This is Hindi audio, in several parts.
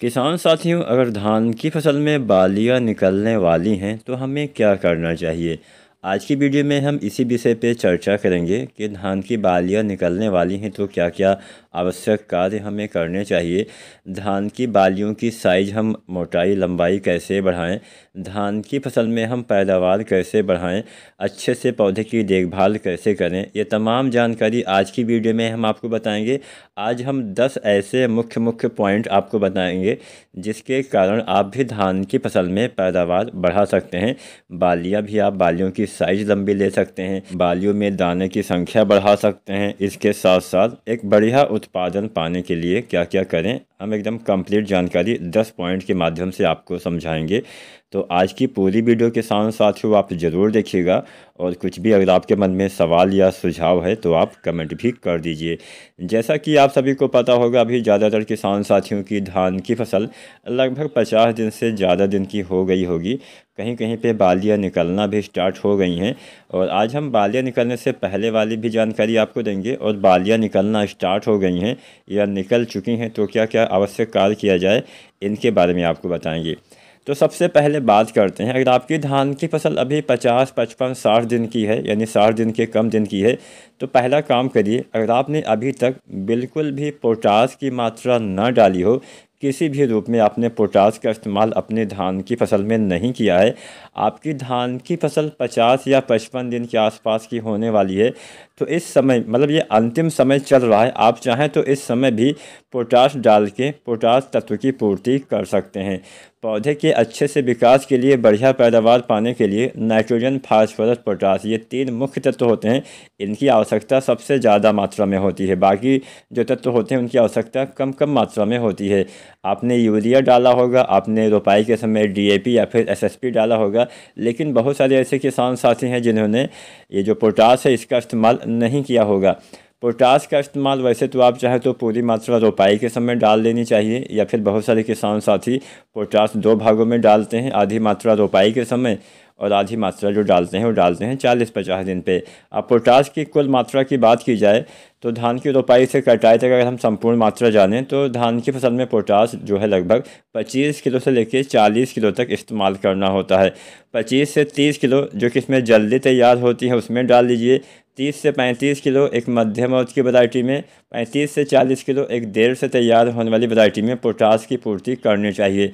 किसान साथियों अगर धान की फसल में बालियां निकलने वाली हैं तो हमें क्या करना चाहिए आज की वीडियो में हम इसी विषय पर चर्चा करेंगे कि धान की बालियां निकलने वाली हैं तो क्या क्या आवश्यक कार्य हमें करने चाहिए धान की बालियों की साइज हम मोटाई लंबाई कैसे बढ़ाएं धान की फसल में हम पैदावार कैसे बढ़ाएं अच्छे से पौधे की देखभाल कैसे करें ये तमाम जानकारी आज की वीडियो में हम आपको बताएँगे आज हम दस ऐसे मुख्य मुख्य पॉइंट आपको बताएँगे जिसके कारण आप भी धान की फसल में पैदावार बढ़ा सकते हैं बालियाँ भी आप बालियों की साइज लंबी ले सकते हैं बालियों में दाने की संख्या बढ़ा सकते हैं इसके साथ साथ एक बढ़िया उत्पादन पाने के लिए क्या क्या करें हम एकदम कंप्लीट जानकारी 10 पॉइंट के माध्यम से आपको समझाएंगे तो आज की पूरी वीडियो के साथ साथ वो आप ज़रूर देखिएगा और कुछ भी अगर आपके मन में सवाल या सुझाव है तो आप कमेंट भी कर दीजिए जैसा कि आप सभी को पता होगा अभी ज़्यादातर किसान साथियों की धान की फसल लगभग पचास दिन से ज़्यादा दिन की हो गई होगी कहीं कहीं पे बालियाँ निकलना भी स्टार्ट हो गई हैं और आज हम बालियाँ निकलने से पहले वाली भी जानकारी आपको देंगे और बालियाँ निकलना स्टार्ट हो गई हैं या निकल चुकी हैं तो क्या क्या आवश्यक कार्य किया जाए इनके बारे में आपको बताएंगे तो सबसे पहले बात करते हैं अगर आपकी धान की फसल अभी 50, पचपन साठ दिन की है यानी साठ दिन के कम दिन की है तो पहला काम करिए अगर आपने अभी तक बिल्कुल भी पोटास की मात्रा ना डाली हो किसी भी रूप में आपने पोटास का इस्तेमाल अपने धान की फसल में नहीं किया है आपकी धान की फसल 50 या 55 दिन के आसपास की होने वाली है तो इस समय मतलब ये अंतिम समय चल रहा है आप चाहें तो इस समय भी पोटास डाल के पोटास तत्व की पूर्ति कर सकते हैं पौधे के अच्छे से विकास के लिए बढ़िया पैदावार पाने के लिए नाइट्रोजन फास्फोरस पोटास ये तीन मुख्य तत्व होते हैं इनकी आवश्यकता सबसे ज़्यादा मात्रा में होती है बाकी जो तत्व होते हैं उनकी आवश्यकता कम कम मात्रा में होती है आपने यूरिया डाला होगा आपने रोपाई के समय डी या फिर एस डाला होगा लेकिन बहुत सारे ऐसे किसान साथी हैं जिन्होंने ये जो पोटास है इसका इस्तेमाल नहीं किया होगा पोटास का इस्तेमाल वैसे तो आप चाहे तो पूरी मात्रा रोपाई के समय डाल देनी चाहिए या फिर बहुत सारे किसान साथी पोटास दो भागों में डालते हैं आधी मात्रा रोपाई के समय और आधी मात्रा जो डालते हैं वो डालते हैं चालीस पचास दिन पे अब पोटास की कुल मात्रा की बात की जाए तो धान की रोपाई से कटाई तक अगर हम संपूर्ण मात्रा जानें तो धान की फसल में पोटास जो है लगभग 25 किलो से लेकर 40 किलो तक इस्तेमाल करना होता है 25 से 30 किलो जो कि इसमें जल्दी तैयार होती है उसमें डाल लीजिए 30 से 35 किलो एक मध्यम औज की वरायटी में 35 से 40 किलो एक देर से तैयार होने वाली वरायटी में पोटास की पूर्ति करनी चाहिए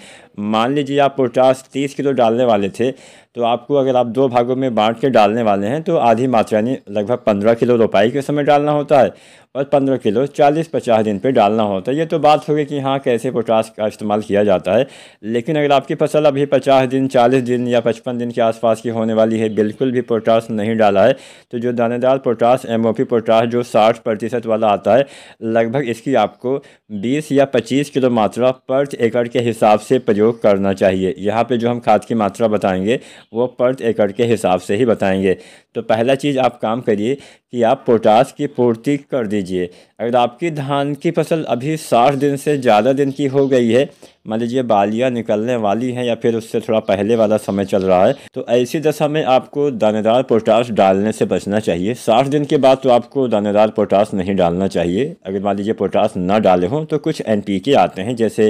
मान लीजिए आप पोटास 30 किलो डालने वाले थे तो आपको अगर आप दो भागों में बांट के डालने वाले हैं तो आधी मात्रा यानी लगभग पंद्रह किलो रोपाई के समय डालना होता है और पंद्रह किलो चालीस पचास दिन पे डालना होता है ये तो बात होगी कि हाँ कैसे पोटास का इस्तेमाल किया जाता है लेकिन अगर आपकी फसल अभी पचास दिन चालीस दिन या पचपन दिन के आसपास की होने वाली है बिल्कुल भी पोटास नहीं डाला है तो जो दानेदार पोटास एम ओ पी जो साठ प्रतिशत वाला आता है लगभग इसकी आपको बीस या पच्चीस किलो मात्रा पर एकड़ के हिसाब से प्रयोग करना चाहिए यहाँ पर जो हम खाद की मात्रा बताएँगे वो पर एकड़ के हिसाब से ही बताएँगे तो पहला चीज़ आप काम करिए कि आप पोटास की पूर्ति कर दीजिए अगर आपकी धान की फसल अभी साठ दिन से ज़्यादा दिन की हो गई है मान लीजिए बालियाँ निकलने वाली हैं या फिर उससे थोड़ा पहले वाला समय चल रहा है तो ऐसी दशा में आपको दानेदार पोटास डालने से बचना चाहिए साठ दिन के बाद तो आपको दानेदार पोटास नहीं डालना चाहिए अगर मान लीजिए पोटास ना डाले हों तो कुछ एन आते हैं जैसे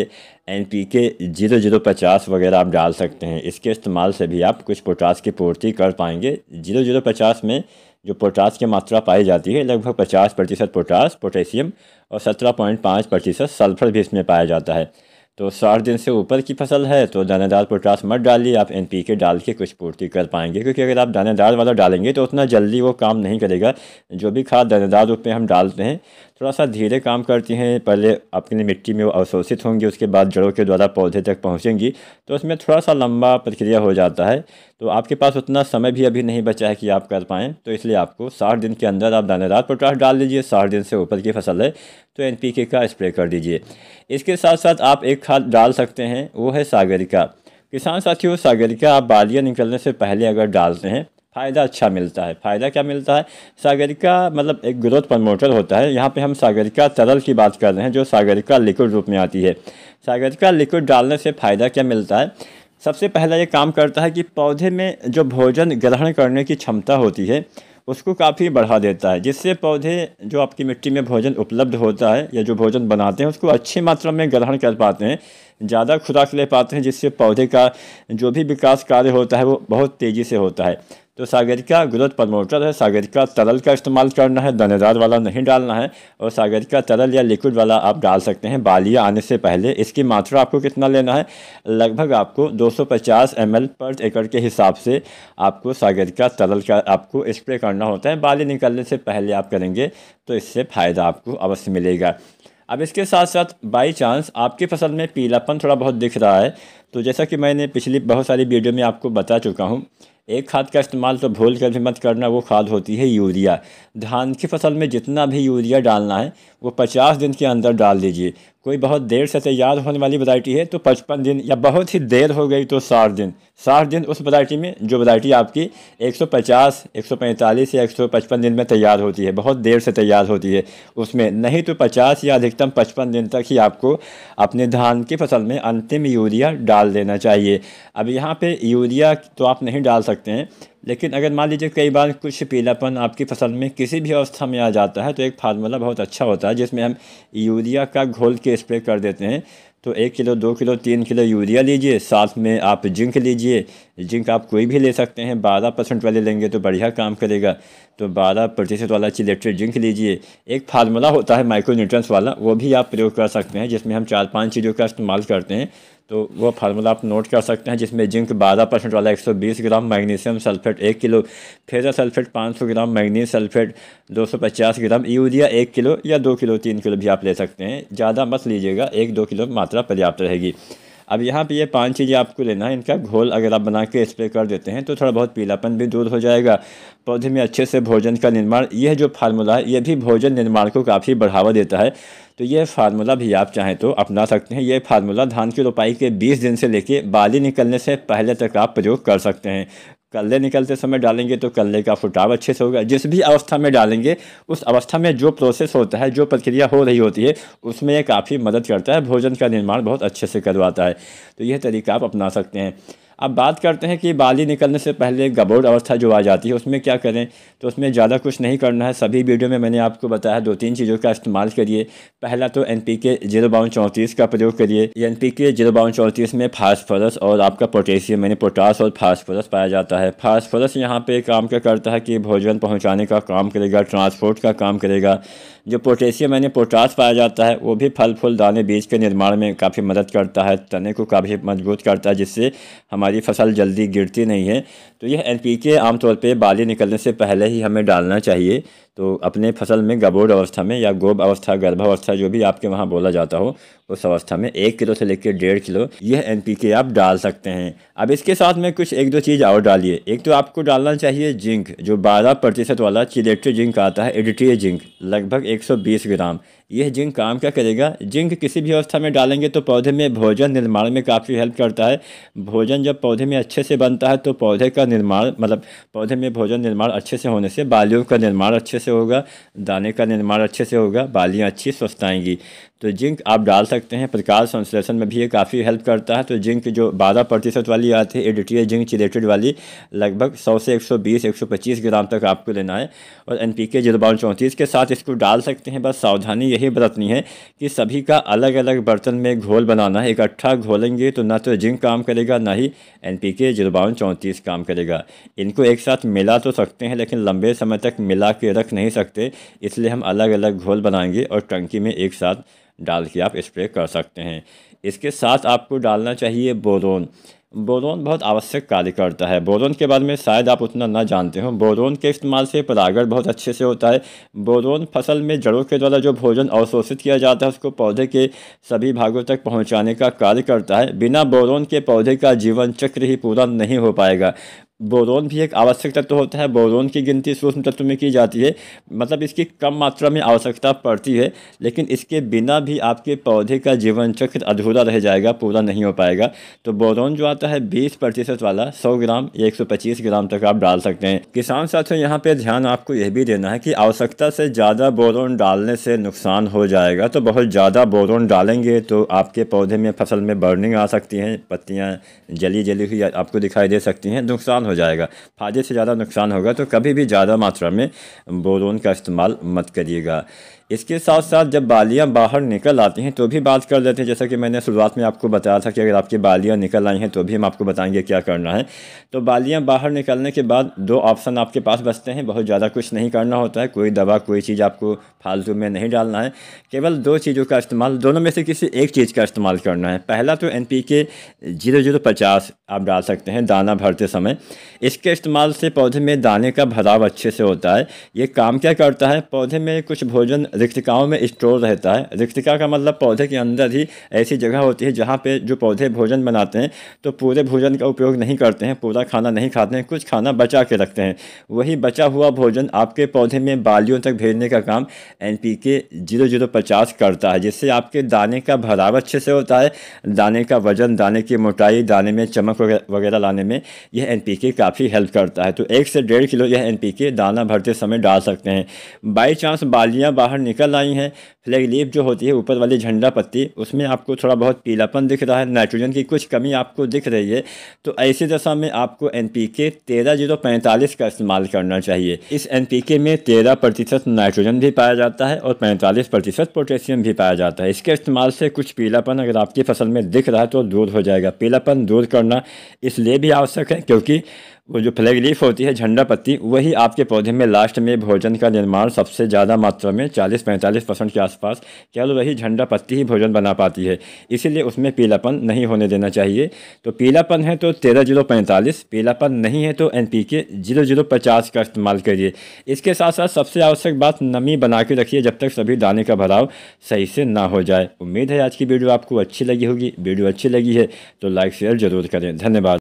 N P K zero zero पचास वगैरह आप डाल सकते हैं इसके इस्तेमाल से भी आप कुछ पोटास की पूर्ति कर पाएंगे जीरो जीरो पचास में जो पोटास की मात्रा पाई जाती है लगभग पचास प्रतिशत पोटास पोटेशियम और सत्रह पॉइंट पाँच प्रतिशत सल्फर भी इसमें पाया जाता है तो साठ दिन से ऊपर की फसल है तो दानेदार पोटास मत डालिए आप एन पी के डाल के कुछ पूर्ति कर पाएंगे क्योंकि अगर आप दानेदार वाला डालेंगे तो उतना जल्दी वो काम नहीं करेगा जो भी खाद दानेदार रूप में हम डालते हैं थोड़ा सा धीरे काम करती हैं पहले अपनी मिट्टी में वो अवशोषित होंगी उसके बाद जड़ों के द्वारा पौधे तक पहुँचेंगी तो उसमें थोड़ा सा लंबा प्रक्रिया हो जाता है तो आपके पास उतना समय भी अभी नहीं बचा है कि आप कर पाएँ तो इसलिए आपको साठ दिन के अंदर आप दानेदार पोटास डाल दीजिए साठ दिन से ऊपर की फसल है तो एन का स्प्रे कर दीजिए इसके साथ साथ आप एक खाद डाल सकते हैं वो है सागरिका किसान साथियों सागरिका आप बालियाँ निकलने से पहले अगर डालते हैं फ़ायदा अच्छा मिलता है फ़ायदा क्या मिलता है सागरिका मतलब एक ग्रोथ प्रमोटर होता है यहाँ पे हम सागरिका तरल की बात कर रहे हैं जो सागरिका लिक्विड रूप में आती है सागरिका लिक्विड डालने से फ़ायदा क्या मिलता है सबसे पहला ये काम करता है कि पौधे में जो भोजन ग्रहण करने की क्षमता होती है उसको काफ़ी बढ़ा देता है जिससे पौधे जो आपकी मिट्टी में भोजन उपलब्ध होता है या जो भोजन बनाते हैं उसको अच्छी मात्रा में ग्रहण कर पाते हैं ज़्यादा खुराक ले पाते हैं जिससे पौधे का जो भी विकास कार्य होता है वो बहुत तेज़ी से होता है तो सागरिका ग्रोथ प्रमोटर है सागरिका तरल का इस्तेमाल करना है दानेदार वाला नहीं डालना है और सागरिका तरल या लिक्विड वाला आप डाल सकते हैं बालियाँ आने से पहले इसकी मात्रा आपको कितना लेना है लगभग आपको 250 सौ पर एकड़ के हिसाब से आपको सागरिका तरल का आपको स्प्रे करना होता है बाली निकलने से पहले आप करेंगे तो इससे फ़ायदा आपको अवश्य मिलेगा अब इसके साथ साथ बाई चांस आपकी फसल में पीलापन थोड़ा बहुत दिख रहा है तो जैसा कि मैंने पिछली बहुत सारी वीडियो में आपको बता चुका हूँ एक खाद का इस्तेमाल तो भूल कर भी मत करना वो खाद होती है यूरिया धान की फसल में जितना भी यूरिया डालना है वो पचास दिन के अंदर डाल दीजिए कोई बहुत देर से तैयार होने वाली वैरायटी है तो पचपन दिन या बहुत ही देर हो गई तो साठ दिन साठ दिन उस वैरायटी में जो वैरायटी आपकी एक एक सौ पचास सौ पैंतालीस या एक सौ पचपन दिन में तैयार होती है बहुत देर से तैयार होती है उसमें नहीं तो पचास या अधिकतम पचपन दिन तक ही आपको अपने धान की फसल में अंतिम यूरिया डाल देना चाहिए अब यहाँ पर यूरिया तो आप नहीं डाल सकते हैं लेकिन अगर मान लीजिए कई बार कुछ पीलापन आपकी फसल में किसी भी अवस्था में आ जाता है तो एक फार्मूला बहुत अच्छा होता है जिसमें हम यूरिया का घोल के स्प्रे कर देते हैं तो एक किलो दो किलो तीन किलो यूरिया लीजिए साथ में आप जिंक लीजिए जिंक आप कोई भी ले सकते हैं बारह परसेंट वाले लेंगे तो बढ़िया काम करेगा तो बारह प्रतिशत वाला चिलेक्ट्रेट जिंक लीजिए एक फार्मूला होता है माइक्रो न्यूट्रंस वाला वो भी आप प्रयोग कर सकते हैं जिसमें हम चार पाँच चीज़ों का इस्तेमाल करते हैं तो वो फार्मूला आप नोट कर सकते हैं जिसमें जिंक बारह परसेंट वाला एक सौ बीस ग्राम मैग्नीशियम सल्फेट एक किलो फेरा सल्फेट पाँच सौ gram magnesium sulphate 250 gram urea एक किलो या दो किलो तीन किलो भी आप ले सकते हैं ज़्यादा मत लीजिएगा एक दो किलो मात्रा पर्याप्त रहेगी अब यहाँ पे ये पांच चीज़ें आपको लेना है इनका घोल अगर आप बना के स्प्रे कर देते हैं तो थोड़ा बहुत पीलापन भी दूर हो जाएगा पौधे में अच्छे से भोजन का निर्माण यह जो फार्मूला है यह भी भोजन निर्माण को काफ़ी बढ़ावा देता है तो यह फार्मूला भी आप चाहें तो अपना सकते हैं यह फार्मूला धान की रोपाई के 20 दिन से लेके बाली निकलने से पहले तक आप प्रयोग कर सकते हैं कल्ले निकलते समय डालेंगे तो कल्ले का फुटाव अच्छे से होगा जिस भी अवस्था में डालेंगे उस अवस्था में जो प्रोसेस होता है जो प्रक्रिया हो रही होती है उसमें ये काफ़ी मदद करता है भोजन का निर्माण बहुत अच्छे से करवाता है तो यह तरीका आप अपना सकते हैं अब बात करते हैं कि बाली निकलने से पहले गबोड अवस्था जो आ जाती है उसमें क्या करें तो उसमें ज़्यादा कुछ नहीं करना है सभी वीडियो में मैंने आपको बताया दो तीन चीज़ों का इस्तेमाल करिए पहला तो एन पी के जीरो बावन चौंतीस का प्रयोग करिए एन पी के जीरो बावन चौंतीस में फास्फोरस और आपका पोटेशियम यानी पोटास और फास्फोरस पाया जाता है फास्फोरस यहाँ पर काम क्या करता है कि भोजन पहुँचाने का काम करेगा ट्रांसपोर्ट का काम करेगा जो पोटेशियम यानी पोटास पाया जाता है वो भी फल फूल दाने बीज के निर्माण में काफ़ी मदद करता है तने को काफ़ी मजबूत करता है जिससे हमारी फसल जल्दी गिरती नहीं है तो यह एन पी के आमतौर पर बाली निकलने से पहले ही हमें डालना चाहिए तो अपने फसल में गबोड़ अवस्था में या गोब अवस्था गर्भावस्था जो भी आपके वहाँ बोला जाता हो उस अवस्था में एक किलो से लेकर डेढ़ किलो यह एन पी के आप डाल सकते हैं अब इसके साथ में कुछ एक दो चीज़ और डालिए एक तो आपको डालना चाहिए जिंक जो बारह प्रतिशत वाला चिलेट्री जिंक आता है एडिटी जिंक लगभग एक 120 ग्राम यह जिंक काम क्या करेगा जिंक किसी भी अवस्था में डालेंगे तो पौधे में भोजन निर्माण में काफ़ी हेल्प करता है भोजन जब पौधे में अच्छे से बनता है तो पौधे का निर्माण मतलब पौधे में भोजन निर्माण अच्छे से होने से बालियों का निर्माण अच्छे से होगा दाने का निर्माण अच्छे से होगा बालियाँ अच्छी स्वस्थ आएंगी तो जिंक आप डाल सकते हैं प्रकाश संश्लेषण में भी ये काफ़ी हेल्प करता है तो जिंक जो बारह प्रतिशत वाली आती है एडिटिया जिंक चिलेटेड वाली लगभग सौ से एक सौ बीस एक सौ पच्चीस ग्राम तक आपको लेना है और एन पी के जीरो चौंतीस के साथ इसको डाल सकते हैं बस सावधानी यह यही बरतनी है कि सभी का अलग अलग बर्तन में घोल बनाना है इकट्ठा अच्छा घोलेंगे तो ना तो जिंक काम करेगा ना ही एन पी के जुर्बान चौंतीस काम करेगा इनको एक साथ मिला तो सकते हैं लेकिन लंबे समय तक मिला के रख नहीं सकते इसलिए हम अलग अलग घोल बनाएंगे और टंकी में एक साथ डाल के आप स्प्रे कर सकते हैं इसके साथ आपको डालना चाहिए बोरोन बोरोन बहुत आवश्यक कार्य करता है बोरोन के बारे में शायद आप उतना ना जानते हो बोरोन के इस्तेमाल से परागण बहुत अच्छे से होता है बोरोन फसल में जड़ों के द्वारा जो भोजन अवशोषित किया जाता है उसको पौधे के सभी भागों तक पहुंचाने का कार्य करता है बिना बोरोन के पौधे का जीवन चक्र ही पूरा नहीं हो पाएगा बोरोन भी एक आवश्यक तत्व होता है बोरोन की गिनती सूक्ष्म तत्व में की जाती है मतलब इसकी कम मात्रा में आवश्यकता पड़ती है लेकिन इसके बिना भी आपके पौधे का जीवन चक्र अधूरा रह जाएगा पूरा नहीं हो पाएगा तो बोरोन जो आता है बीस प्रतिशत वाला सौ ग्राम एक सौ पच्चीस ग्राम तक आप डाल सकते हैं किसान साथियों यहाँ पर ध्यान आपको यह भी देना है कि आवश्यकता से ज़्यादा बोरोन डालने से नुकसान हो जाएगा तो बहुत ज़्यादा बोरोन डालेंगे तो आपके पौधे में फसल में बर्निंग आ सकती हैं पत्तियाँ जली जली हुई आपको दिखाई दे सकती हैं नुकसान हो जाएगा फायदे से ज़्यादा नुकसान होगा तो कभी भी ज़्यादा मात्रा में बोरोन का इस्तेमाल मत करिएगा इसके साथ साथ जब बालियाँ बाहर निकल आती हैं तो भी बात कर लेते हैं जैसा कि मैंने शुरुआत में आपको बताया था कि अगर आपकी बालियाँ निकल आई हैं तो भी हम आपको बताएंगे क्या करना है तो बालियाँ बाहर निकलने के बाद दो ऑप्शन आपके पास बचते हैं बहुत ज़्यादा कुछ नहीं करना होता है कोई दवा कोई चीज़ आपको फालतू में नहीं डालना है केवल दो चीज़ों का इस्तेमाल दोनों में से किसी एक चीज़ का इस्तेमाल करना है पहला तो N P K zero zero पचास आप डाल सकते हैं दाना भरते समय इसके इस्तेमाल से पौधे में दाने का भराव अच्छे से होता है ये काम क्या करता है पौधे में कुछ भोजन रिक्तिकाओं में स्टोर रहता है रिक्तिका का मतलब पौधे के अंदर ही ऐसी जगह होती है जहाँ पे जो पौधे भोजन बनाते हैं तो पूरे भोजन का उपयोग नहीं करते हैं पूरा खाना नहीं खाते हैं कुछ खाना बचा के रखते हैं वही बचा हुआ भोजन आपके पौधे में बालियों तक भेजने का काम N P K zero zero पचास करता है जिससे आपके दाने का भराव अच्छे से होता है दाने का वजन दाने की मोटाई दाने में चमक वगैरह लाने में यह एन पी के काफ़ी हेल्प करता है तो एक से डेढ़ किलो यह एन पी के दाना भरते समय डाल सकते हैं बाई चांस बालियाँ बाहर निकल आई हैं फ्लैग लीप जो होती है ऊपर वाली झंडा पत्ती उसमें आपको थोड़ा बहुत पीलापन दिख रहा है नाइट्रोजन की कुछ कमी आपको दिख रही है तो ऐसी दशा में आपको एन पी के तेरह जीरो पैंतालीस का इस्तेमाल करना चाहिए इस एन पी के में तेरह प्रतिशत नाइट्रोजन भी पाया जाता है और पैंतालीस प्रतिशत पोटेशियम भी पाया जाता है इसके इस्तेमाल से कुछ पीलापन अगर आपकी फसल में दिख रहा है तो दूर हो जाएगा पीलापन दूर करना इसलिए भी आवश्यक है क्योंकि वो जो फ्लैग लीफ होती है झंडा पत्ती वही आपके पौधे में लास्ट में भोजन का निर्माण सबसे ज़्यादा मात्रा में 40-45 परसेंट के आसपास केवल वही झंडा पत्ती ही भोजन बना पाती है इसीलिए उसमें पीलापन नहीं होने देना चाहिए तो पीलापन है तो तेरह जीरो पैंतालीस पीलापन नहीं है तो N P K zero zero पचास का इस्तेमाल करिए इसके साथ साथ सबसे आवश्यक बात नमी बना के रखिए जब तक सभी दाने का भराव सही से ना हो जाए उम्मीद है आज की वीडियो आपको अच्छी लगी होगी वीडियो अच्छी लगी है तो लाइक शेयर ज़रूर करें धन्यवाद